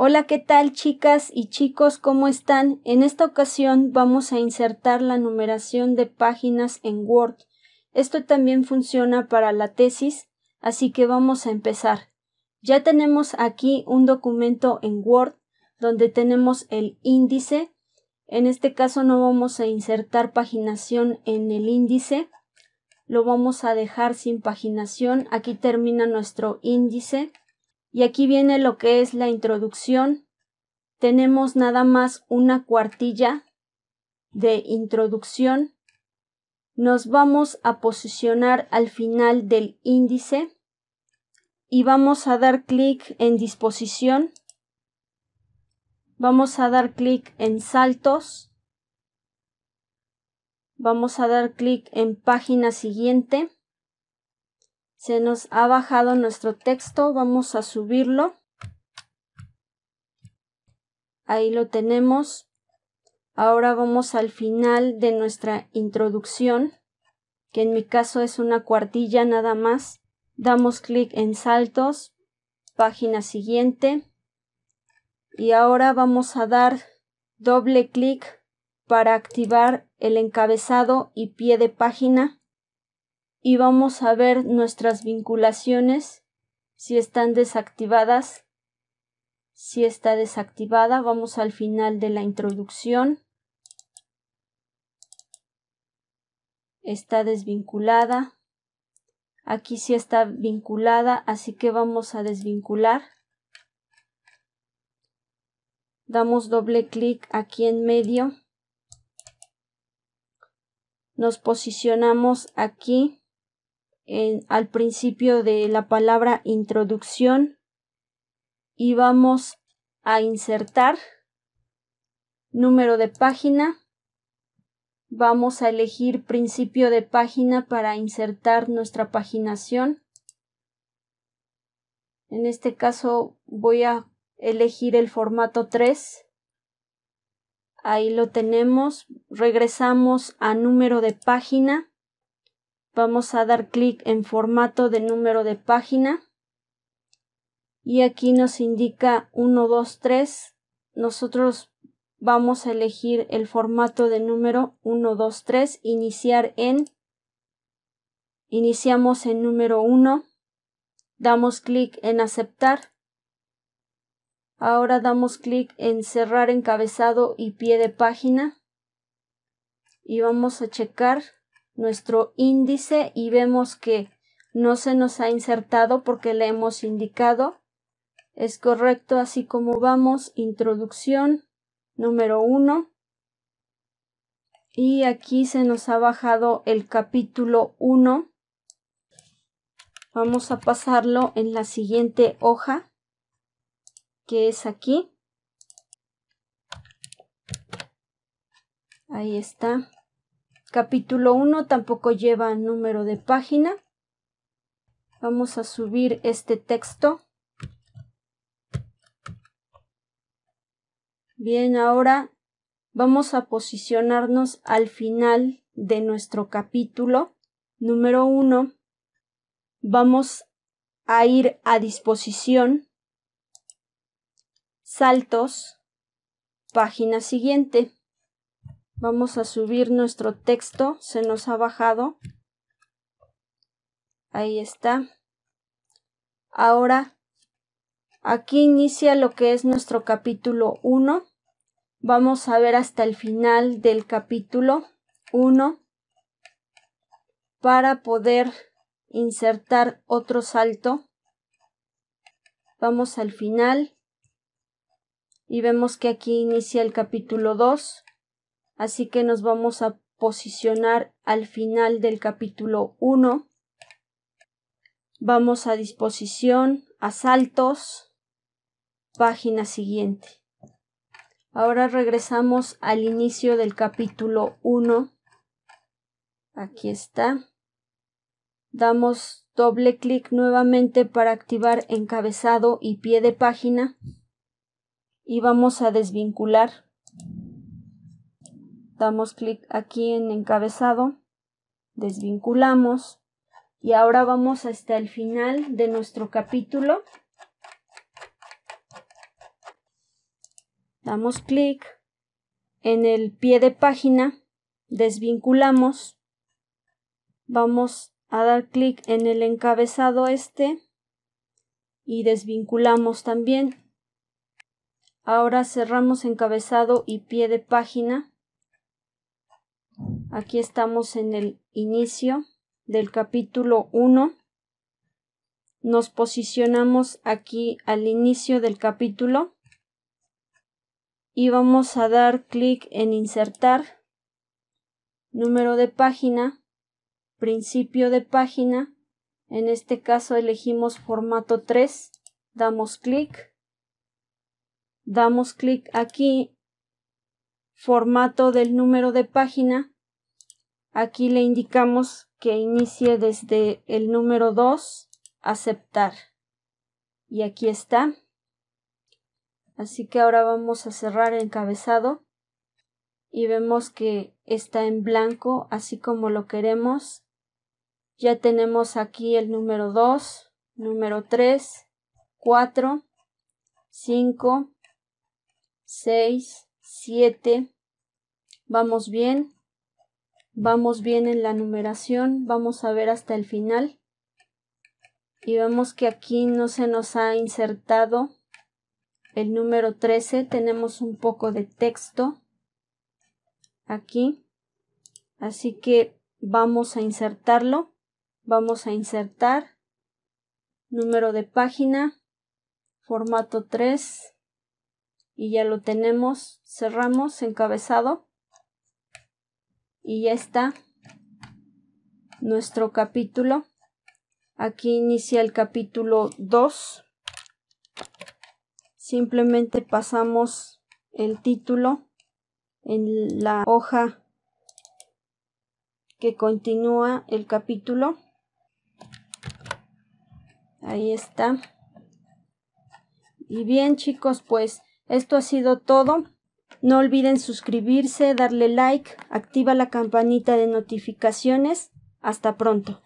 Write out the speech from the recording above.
Hola, ¿qué tal chicas y chicos? ¿Cómo están? En esta ocasión vamos a insertar la numeración de páginas en Word. Esto también funciona para la tesis, así que vamos a empezar. Ya tenemos aquí un documento en Word donde tenemos el índice. En este caso no vamos a insertar paginación en el índice. Lo vamos a dejar sin paginación. Aquí termina nuestro índice. Y aquí viene lo que es la introducción. Tenemos nada más una cuartilla de introducción. Nos vamos a posicionar al final del índice y vamos a dar clic en disposición. Vamos a dar clic en saltos. Vamos a dar clic en página siguiente. Se nos ha bajado nuestro texto, vamos a subirlo. Ahí lo tenemos. Ahora vamos al final de nuestra introducción, que en mi caso es una cuartilla nada más. Damos clic en saltos, página siguiente. Y ahora vamos a dar doble clic para activar el encabezado y pie de página y vamos a ver nuestras vinculaciones, si están desactivadas, si está desactivada, vamos al final de la introducción, está desvinculada, aquí sí está vinculada, así que vamos a desvincular, damos doble clic aquí en medio, nos posicionamos aquí al principio de la palabra introducción y vamos a insertar número de página. Vamos a elegir principio de página para insertar nuestra paginación. En este caso voy a elegir el formato 3. Ahí lo tenemos. Regresamos a número de página. Vamos a dar clic en formato de número de página. Y aquí nos indica 1, 2, 3. Nosotros vamos a elegir el formato de número 1, 2, 3. Iniciar en. Iniciamos en número 1. Damos clic en aceptar. Ahora damos clic en cerrar encabezado y pie de página y vamos a checar nuestro índice y vemos que no se nos ha insertado porque le hemos indicado. Es correcto, así como vamos, introducción número 1. Y aquí se nos ha bajado el capítulo 1. Vamos a pasarlo en la siguiente hoja, que es aquí. Ahí está capítulo 1 tampoco lleva número de página. Vamos a subir este texto. Bien, ahora vamos a posicionarnos al final de nuestro capítulo número 1. Vamos a ir a disposición, saltos, página siguiente. Vamos a subir nuestro texto. Se nos ha bajado. Ahí está. Ahora, aquí inicia lo que es nuestro capítulo 1. Vamos a ver hasta el final del capítulo 1 para poder insertar otro salto. Vamos al final y vemos que aquí inicia el capítulo 2 así que nos vamos a posicionar al final del capítulo 1. Vamos a disposición, asaltos, saltos, página siguiente. Ahora regresamos al inicio del capítulo 1. Aquí está. Damos doble clic nuevamente para activar encabezado y pie de página y vamos a desvincular damos clic aquí en encabezado, desvinculamos y ahora vamos hasta el final de nuestro capítulo. Damos clic en el pie de página, desvinculamos, vamos a dar clic en el encabezado este y desvinculamos también. Ahora cerramos encabezado y pie de página. Aquí estamos en el inicio del capítulo 1. Nos posicionamos aquí al inicio del capítulo y vamos a dar clic en insertar, número de página, principio de página, en este caso elegimos formato 3, damos clic, damos clic aquí, formato del número de página, Aquí le indicamos que inicie desde el número 2, aceptar. Y aquí está. Así que ahora vamos a cerrar el encabezado y vemos que está en blanco así como lo queremos. Ya tenemos aquí el número 2, número 3, 4, 5, 6, 7. Vamos bien. Vamos bien en la numeración, vamos a ver hasta el final. Y vemos que aquí no se nos ha insertado el número 13. Tenemos un poco de texto aquí. Así que vamos a insertarlo. Vamos a insertar número de página, formato 3 y ya lo tenemos. Cerramos encabezado y ya está nuestro capítulo. Aquí inicia el capítulo 2. Simplemente pasamos el título en la hoja que continúa el capítulo. Ahí está. Y bien chicos, pues esto ha sido todo. No olviden suscribirse, darle like, activa la campanita de notificaciones. Hasta pronto.